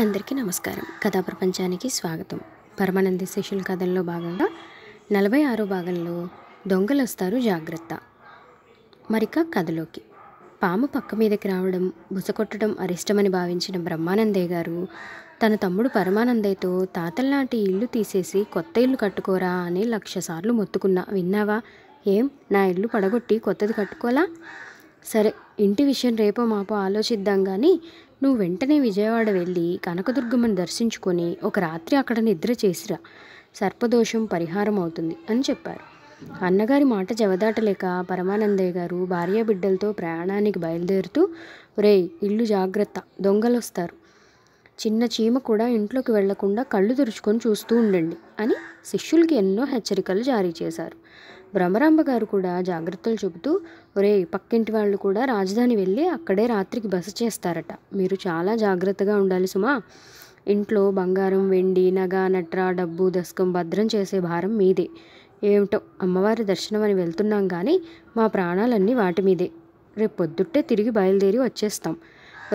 అందరికీ నమస్కారం కథా ప్రపంచానికి స్వాగతం పరమానంద శిష్యుల కథల్లో భాగంగా నలభై ఆరో భాగంలో దొంగలు వస్తారు జాగ్రత్త మరిక కథలోకి పాము పక్క మీదకి రావడం బుసకొట్టడం అరిష్టమని భావించిన బ్రహ్మానందే గారు తన తమ్ముడు పరమానందయ్యతో తాతల్లాంటి ఇల్లు తీసేసి కొత్త ఇల్లు కట్టుకోరా అని లక్ష సార్లు మొత్తుకున్నా విన్నావా ఏం నా ఇల్లు పడగొట్టి కొత్తది కట్టుకోలా సరే ఇంటి విషయం రేపో మాపో ఆలోచిద్దాం కానీ నువ్వు వెంటనే విజయవాడ వెళ్ళి కనకదుర్గమ్మను దర్శించుకొని ఒక రాత్రి అక్కడ నిద్ర చేసిరా సర్పదోషం పరిహారం అవుతుంది అని చెప్పారు అన్నగారి మాట జవదాటలేక పరమానందయ్య గారు భార్య బిడ్డలతో ప్రయాణానికి బయలుదేరుతూ రే ఇల్లు జాగ్రత్త దొంగలు వస్తారు చిన్న చీమ కూడా ఇంట్లోకి వెళ్లకుండా కళ్ళు తెరుచుకొని చూస్తూ ఉండండి అని శిష్యులకి ఎన్నో హెచ్చరికలు జారీ చేశారు భ్రమరాంబ గారు కూడా జాగ్రత్తలు చెబుతూ ఒరే పక్కింటి వాళ్ళు కూడా రాజధాని వెళ్ళి అక్కడే రాత్రికి బస చేస్తారట మీరు చాలా జాగ్రత్తగా ఉండాలి సుమా ఇంట్లో బంగారం వెండి నగ నట్ర డబ్బు దశకం భద్రం చేసే భారం మీదే ఏమిటో అమ్మవారి దర్శనం అని వెళ్తున్నాం కానీ మా ప్రాణాలన్నీ వాటి మీదే రేపు పొద్దుట్టే తిరిగి బయలుదేరి వచ్చేస్తాం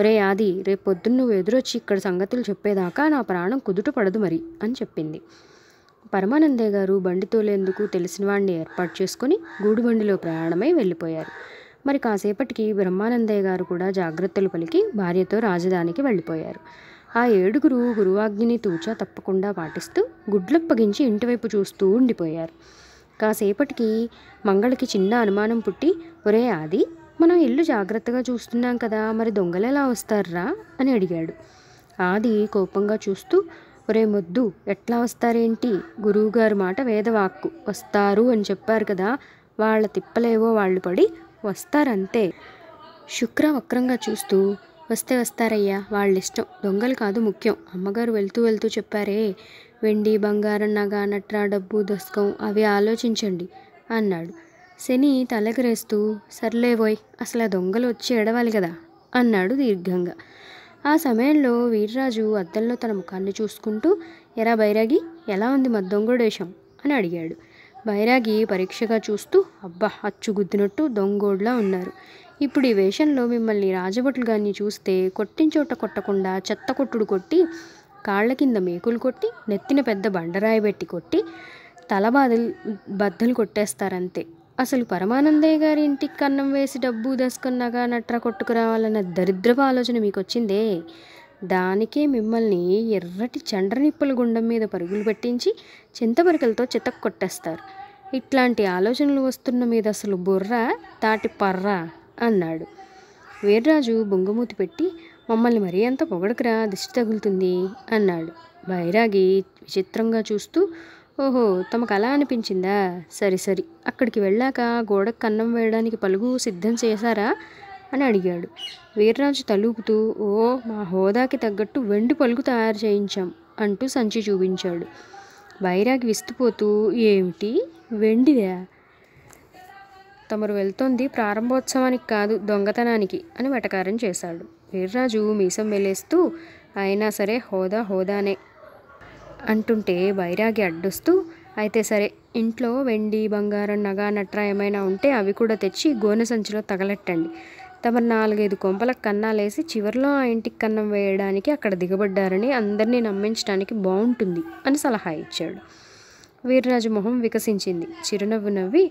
ఒరే ఆది రేపు పొద్దున్న నువ్వు ఎదురొచ్చి ఇక్కడ సంగతులు చెప్పేదాకా నా ప్రాణం కుదుట పడదు మరి అని చెప్పింది పరమానందయ్య గారు బండి తోలేందుకు తెలిసిన వాడిని ఏర్పాటు చేసుకుని గూడుబండిలో ప్రయాణమై వెళ్ళిపోయారు మరి కాసేపటికి బ్రహ్మానందయ్య గారు కూడా జాగ్రత్తలు పలికి భార్యతో రాజధానికి వెళ్ళిపోయారు ఆ ఏడుగురు గురువాగ్ని తూచా తప్పకుండా పాటిస్తూ గుడ్లప్పగించి ఇంటివైపు చూస్తూ ఉండిపోయారు కాసేపటికి మంగళకి చిన్న అనుమానం పుట్టి ఒరే ఆది మనం ఇల్లు జాగ్రత్తగా చూస్తున్నాం కదా మరి దొంగలు ఎలా వస్తారా అని అడిగాడు ఆది కోపంగా చూస్తూ ఒరే మొద్దు ఎట్లా వస్తారేంటి గురువుగారు మాట వేదవాక్కు వస్తారు అని చెప్పారు కదా వాళ్ళ తిప్పలేవో వాళ్ళు పడి వస్తారంతే శుక్ర వక్రంగా చూస్తూ వస్తే వస్తారయ్యా వాళ్ళ ఇష్టం దొంగలు కాదు ముఖ్యం అమ్మగారు వెళ్తూ వెళ్తూ చెప్పారే వెండి బంగారం నగ నట్రా డబ్బు దశకం అవి ఆలోచించండి అన్నాడు శని తలగరేస్తూ సర్లేవోయ్ అసలు దొంగలు వచ్చి ఎడవాలి కదా అన్నాడు దీర్ఘంగా ఆ సమయంలో వీర్రాజు అద్దంలో తన ముఖాన్ని చూసుకుంటూ ఎరా బైరాగి ఎలా ఉంది మద్దొంగ దేశం అని అడిగాడు బైరాగి పరీక్షగా చూస్తూ అబ్బా అచ్చుగుద్దినట్టు దొంగోడ్లా ఉన్నారు ఇప్పుడు ఈ వేషంలో మిమ్మల్ని రాజభటులు గారిని చూస్తే కొట్టించోట కొట్టకుండా చెత్త కొట్టుడు కొట్టి కాళ్ళ కింద మేకులు కొట్టి నెత్తిన పెద్ద బండరాయి పెట్టి కొట్టి తల బాధలు బద్దలు కొట్టేస్తారంతే అసలు పరమానందయ్య గారి ఇంటికి కన్నం వేసి డబ్బు దసుకున్నగా నట్రా కొట్టుకురావాలన్న దరిద్రపు ఆలోచన మీకు వచ్చిందే దానికే మిమ్మల్ని ఎర్రటి చండ్రనిప్పుల గుండం మీద పరుగులు పెట్టించి చింతపరికలతో చితక కొట్టేస్తారు ఇట్లాంటి ఆలోచనలు వస్తున్న మీద అసలు బుర్ర తాటి పర్రా అన్నాడు వీర్రాజు బొంగమూతి పెట్టి మమ్మల్ని మరీ అంత పొగడకురా దిష్టి తగులుతుంది అన్నాడు బైరాగి విచిత్రంగా చూస్తూ ఓహో తమకు అలా అనిపించిందా సరి సరి అక్కడికి వెళ్ళాక గోడకు కన్నం వేయడానికి పలుగు సిద్ధం చేశారా అని అడిగాడు వీర్రాజు తలుపుతూ ఓ మా హోదాకి తగ్గట్టు వెండి పలుగు తయారు చేయించాం అంటూ సంచి చూపించాడు వైరాగి విస్తుపోతూ ఏమిటి వెండిదా తమరు వెళ్తోంది ప్రారంభోత్సవానికి కాదు దొంగతనానికి అని వెటకారం చేశాడు వీర్రాజు మీసం వెలేస్తూ అయినా సరే హోదా హోదానే అంటుంటే బైరాగి అడ్డుస్తూ అయితే సరే ఇంట్లో వెండి బంగారం నగ నట్ర ఏమైనా ఉంటే అవి కూడా తెచ్చి గోనె సంచిలో తగలెట్టండి తమ నాలుగైదు కొంపల కన్నాలేసి చివరిలో ఆ ఇంటికి కన్నం వేయడానికి అక్కడ దిగబడ్డారని అందరినీ నమ్మించడానికి బాగుంటుంది అని సలహా ఇచ్చాడు వీర్రాజు మొహం వికసించింది చిరునవ్వు నవ్వి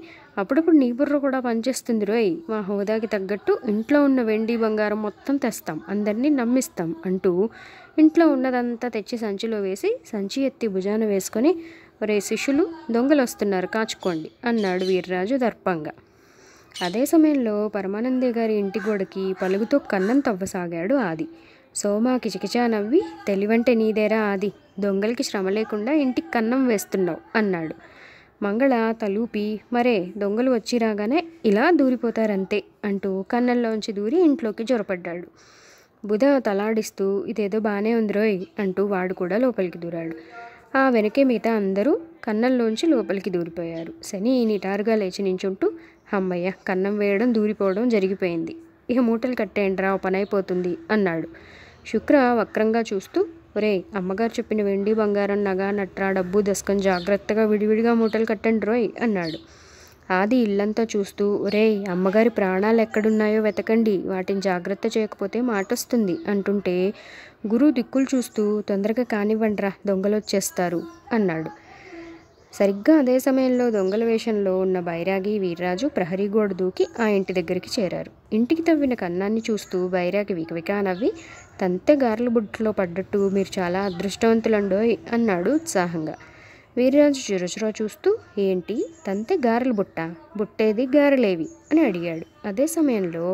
అప్పుడప్పుడు నీ బుర్ర కూడా పనిచేస్తుంది రోయ్ మా హోదాకి తగ్గట్టు ఇంట్లో ఉన్న వెండి బంగారం మొత్తం తెస్తాం అందరినీ నమ్మిస్తాం అంటూ ఇంట్లో ఉన్నదంతా తెచ్చి సంచిలో వేసి సంచి ఎత్తి భుజాన వేసుకొని ఒరే శిష్యులు దొంగలు వస్తున్నారు కాచుకోండి అన్నాడు వీర్రాజు దర్పంగా అదే సమయంలో పరమానందే గారి ఇంటి గోడకి పలుగుతో కన్నం తవ్వసాగాడు ఆది సోమా కిచకిచా నవ్వి తెలివంటే నీదేరా ఆది దొంగలకి శ్రమ లేకుండా ఇంటికి కన్నం వేస్తున్నావు అన్నాడు మంగళ తలూపి మరే దొంగలు వచ్చి రాగానే ఇలా దూరిపోతారంతే అంటూ కన్నంలోంచి దూరి ఇంట్లోకి జొరపడ్డాడు బుధ తలాడిస్తూ ఇదేదో బాగానే ఉందిరోయ్ అంటూ వాడు కూడా లోపలికి దూరాడు ఆ వెనకే మిగతా అందరూ కన్నంలోంచి లోపలికి దూరిపోయారు శని నిటారుగా లేచి నించుంటూ అమ్మయ్య కన్నం వేయడం దూరిపోవడం జరిగిపోయింది ఇక మూటలు కట్టేయండిరా పని అయిపోతుంది అన్నాడు శుక్ర వక్రంగా చూస్తూ ఒరే అమ్మగారు చెప్పిన వెండి బంగారం నగ నట్రా డబ్బు దశకం జాగ్రత్తగా విడివిడిగా మూటలు కట్టండి రోయ్ అన్నాడు ఆది ఇల్లంతా చూస్తూ ఒరే అమ్మగారి ప్రాణాలు ఎక్కడున్నాయో వెతకండి వాటిని జాగ్రత్త చేయకపోతే మాటొస్తుంది అంటుంటే గురువు దిక్కులు చూస్తూ తొందరగా కానివ్వండిరా దొంగలు వచ్చేస్తారు అన్నాడు సరిగ్గా అదే సమయంలో దొంగల వేషంలో ఉన్న బైరాగి వీర్రాజు ప్రహరీ గోడ దూకి ఆ ఇంటి దగ్గరికి చేరారు ఇంటికి తవ్విన కన్నాన్ని చూస్తూ బైరాగి వికవికా నవ్వి తంతె గారెల బుట్టలో పడ్డట్టు మీరు చాలా అదృష్టవంతులండోయ్ అన్నాడు ఉత్సాహంగా వీర్రాజు చిరచురా చూస్తూ ఏంటి తంతె గారెల బుట్ట బుట్టేది గారెలేవి అని అడిగాడు అదే సమయంలో